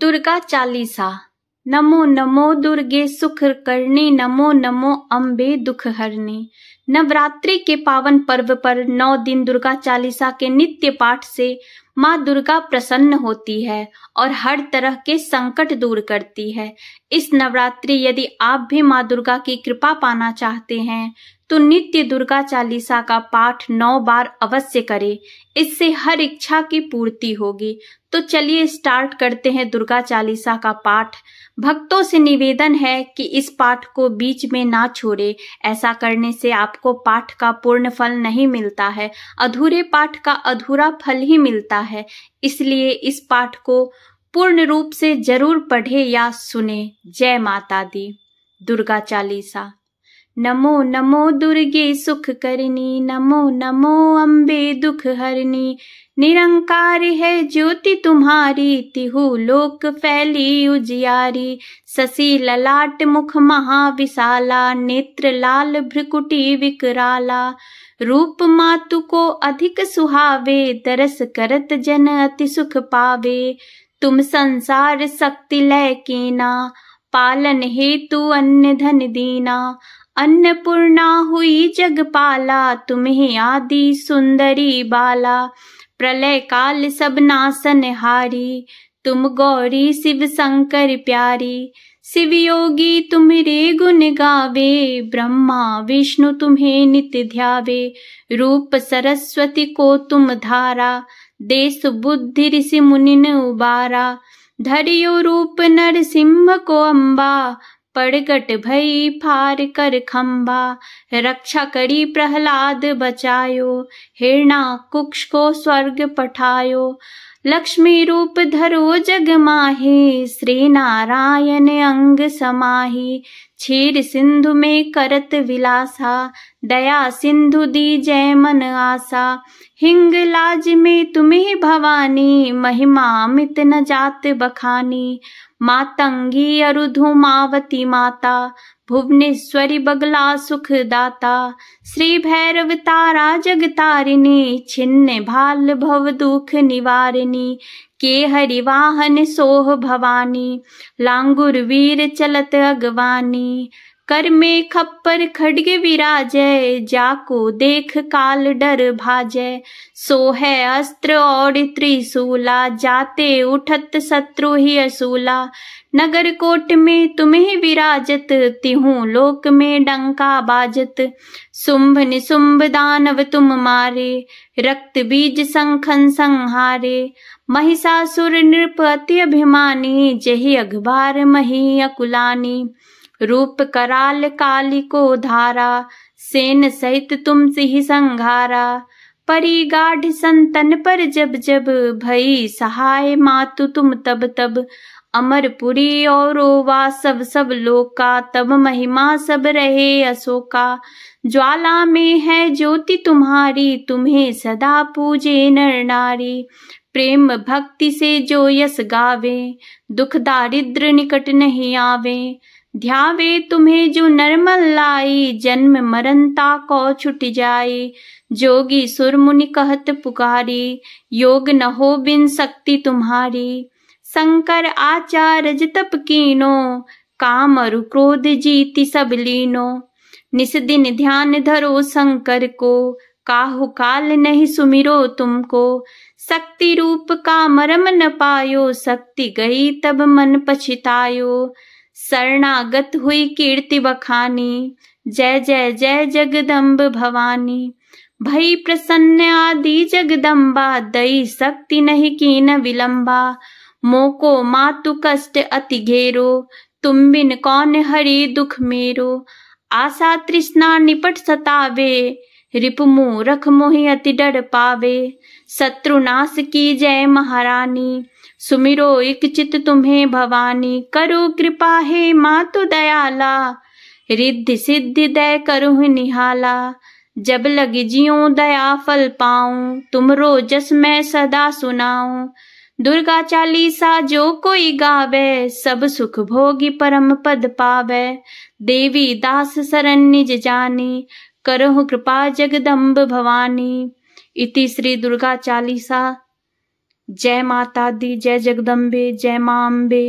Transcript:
दुर्गा चालीसा नमो नमो दुर्गे सुख करने नमो नमो अम्बे दुख हरने नवरात्रि के पावन पर्व पर नौ दिन दुर्गा चालीसा के नित्य पाठ से माँ दुर्गा प्रसन्न होती है और हर तरह के संकट दूर करती है इस नवरात्रि यदि आप भी माँ दुर्गा की कृपा पाना चाहते हैं तो नित्य दुर्गा चालीसा का पाठ नौ बार अवश्य करें इससे हर इच्छा की पूर्ति होगी तो चलिए स्टार्ट करते हैं दुर्गा चालीसा का पाठ भक्तों से निवेदन है कि इस पाठ को बीच में ना छोड़े ऐसा करने से आप आपको पाठ का पूर्ण फल नहीं मिलता है अधूरे पाठ का अधूरा फल ही मिलता है इसलिए इस पाठ को पूर्ण रूप से जरूर पढ़े या सुने जय माता दी दुर्गा चालीसा नमो नमो दुर्गे सुख करनी नमो नमो अम्बे दुख हरनी निरंकार है ज्योति तुम्हारी तिहु लोक फैली उजियारी शशि ललाट मुख महाविशाला नेत्र लाल भ्रिकुटी विकराला रूप मातु को अधिक सुहावे दरस करत जन अति सुख पावे तुम संसार शक्ति लय कीना पालन हेतु अन्य धन दीना अन्नपूर्णा हुई जगपाला तुम्हें आदि सुंदरी बाला प्रलय काल सब नासन हारी तुम गौरी शिव शंकर प्यारी शिव योगी रे गुण गावे ब्रह्मा विष्णु तुम्हें नित ध्यावे रूप सरस्वती को तुम धारा देश बुद्धि ऋषि मुनिन उबारा धरियो रूप नर सिंह को अम्बा पड़गट भई फार कर खम्बा रक्षा करी प्रहलाद बचायो हिरणा कुक्ष को स्वर्ग पठायो लक्ष्मी रूप धरो जग माहि श्री नारायण अंग समाही क्षीर सिंधु में करत विलासा दया सिंधु दी जय मन आसा हिंग लाज में तुम्हें भवानी महिमा मित न जात बखानी मातंगी अरुधुमावती माता भुवनेश्वरी बगला सुखदाता श्री भैरव तारा जगतारिणी छिन्न भाल भव दुख निवारिणी के हरिवाहन सोह भवानी लांगुर वीर चलत अगवानी कर में खप्पर खडगे विराज जाको देख काल डर भाजय सो है अस्त्र और त्रिशूला जाते उठत शत्रु ही असूला नगर कोट में तुम्हें विराजत तिहू लोक में डंका बाजत सुंभ निशुंभ दानव तुम मारे रक्त बीज संखन संहारे महिषासुर नृप अति अभिमानी जही अखबार मही अकुलानी रूप कराल काली को धारा सेन सहित तुम ही संघारा परी गाढ़ संतन पर जब जब भई सहाय मातु तुम तब तब अमरपुरी और वा सब सब लोका तब महिमा सब रहे अशोका ज्वाला में है ज्योति तुम्हारी तुम्हें सदा पूजे नर नारी प्रेम भक्ति से जो यस गावे दुख दारिद्र निकट नहीं आवे ध्यावे तुम्हें जो नर्मल लाई जन्म मरणता को छुट जाई जोगी सुर मुनि कहत पुकारी योग न हो बिन शक्ति तुम्हारी शंकर आचार्य तप कीनो काम और क्रोध जीति सब लीनो निस्दिन ध्यान धरो शंकर को काहु काल नहीं सुमिरो तुमको शक्ति रूप का मरम न पायो शक्ति गई तब मन पछितायो शरणागत हुई कीर्ति बखानी जय जय जय जगदम्ब भवानी भई प्रसन्न आदि जगदम्बा दई शक्ति नहीं की न विलम्बा मोको मातु कष्ट अति घेरो तुम बिन कौन हरि दुख मेरो आशा तृष्णा निपट सतावे रिपमु रख मोहि अति डर पावे शत्रुनाश की जय महारानी सुमिरो एक चित तुम्हें भवानी करो कृपा हे मातु तो दयाला रिद्धि सिद्धि दय करु निहाला जब लग जियो दया फल पाऊं तुमरो जस मैं सदा सुनाऊं दुर्गा चालीसा जो कोई गावे सब सुख भोगी परम पद पावे देवी दास सरन निज जानी करहु कृपा जगदम्ब भवानी इति श्री दुर्गा चालीसा जय माता दी जय जगदम्बे जय मां अम्बे